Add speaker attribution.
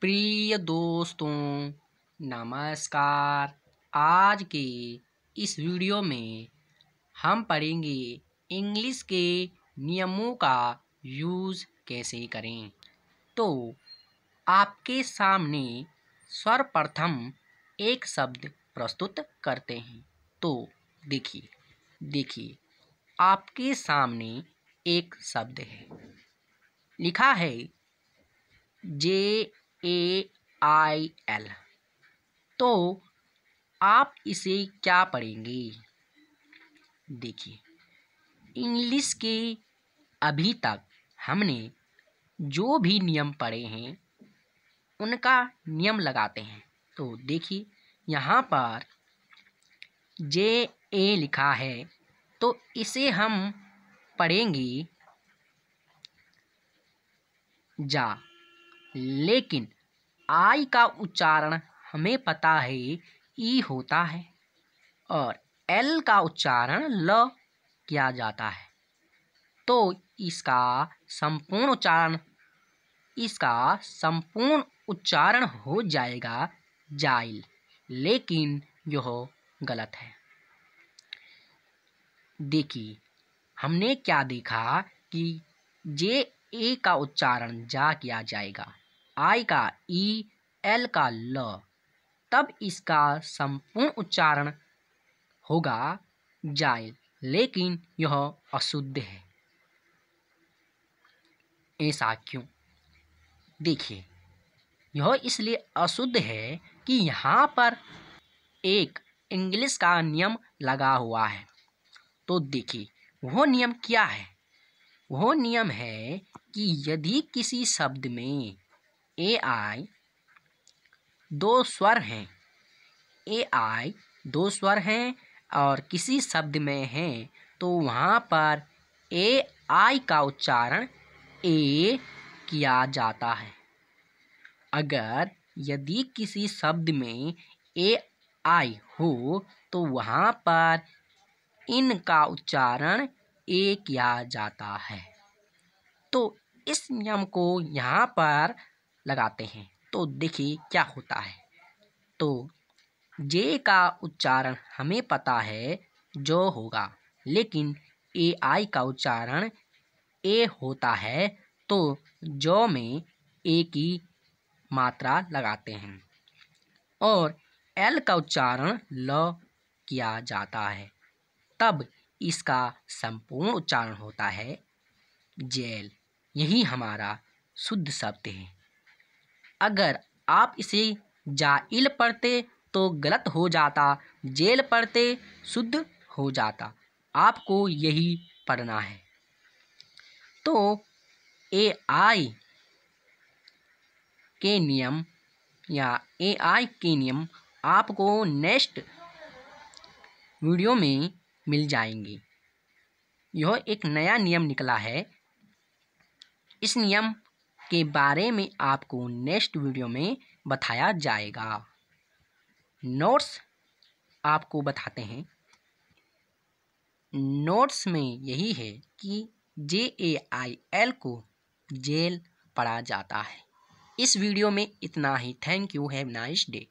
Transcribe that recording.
Speaker 1: प्रिय दोस्तों नमस्कार आज के इस वीडियो में हम पढ़ेंगे इंग्लिश के नियमों का यूज़ कैसे करें तो आपके सामने सर्वप्रथम एक शब्द प्रस्तुत करते हैं तो देखिए देखिए आपके सामने एक शब्द है लिखा है जे ए आई एल तो आप इसे क्या पढ़ेंगे देखिए इंग्लिश के अभी तक हमने जो भी नियम पढ़े हैं उनका नियम लगाते हैं तो देखिए यहाँ पर जे ए लिखा है तो इसे हम पढ़ेंगे जा लेकिन आई का उच्चारण हमें पता है ई होता है और एल का उच्चारण ल किया जाता है तो इसका संपूर्ण उच्चारण इसका संपूर्ण उच्चारण हो जाएगा जाइल लेकिन यह गलत है देखिए हमने क्या देखा कि जे ए का उच्चारण जा किया जाएगा आई का ई e, एल का ल तब इसका संपूर्ण उच्चारण होगा जाइल लेकिन यह अशुद्ध है ऐसा क्यों देखिए यह इसलिए अशुद्ध है कि यहाँ पर एक इंग्लिश का नियम लगा हुआ है तो देखिए वह नियम क्या है वह नियम है कि यदि किसी शब्द में ए आई दो स्वर हैं ए आई दो स्वर हैं और किसी शब्द में हैं तो वहाँ पर ए आई का उच्चारण ए किया जाता है अगर यदि किसी शब्द में ए आई हो तो वहाँ पर इन का उच्चारण ए किया जाता है तो इस नियम को यहाँ पर लगाते हैं तो देखिए क्या होता है तो जे का उच्चारण हमें पता है जो होगा लेकिन ए आई का उच्चारण ए होता है तो जो में ए की मात्रा लगाते हैं और एल का उच्चारण ल किया जाता है तब इसका संपूर्ण उच्चारण होता है जेल यही हमारा शुद्ध शब्द है अगर आप इसे जाइल पढ़ते तो गलत हो जाता जेल पढ़ते शुद्ध हो जाता आपको यही पढ़ना है तो ए आई के नियम या ए आई के नियम आपको नेक्स्ट वीडियो में मिल जाएंगे यह एक नया नियम निकला है इस नियम के बारे में आपको नेक्स्ट वीडियो में बताया जाएगा नोट्स आपको बताते हैं नोट्स में यही है कि जे ए आई एल को जेल पढ़ा जाता है इस वीडियो में इतना ही thank you have nice day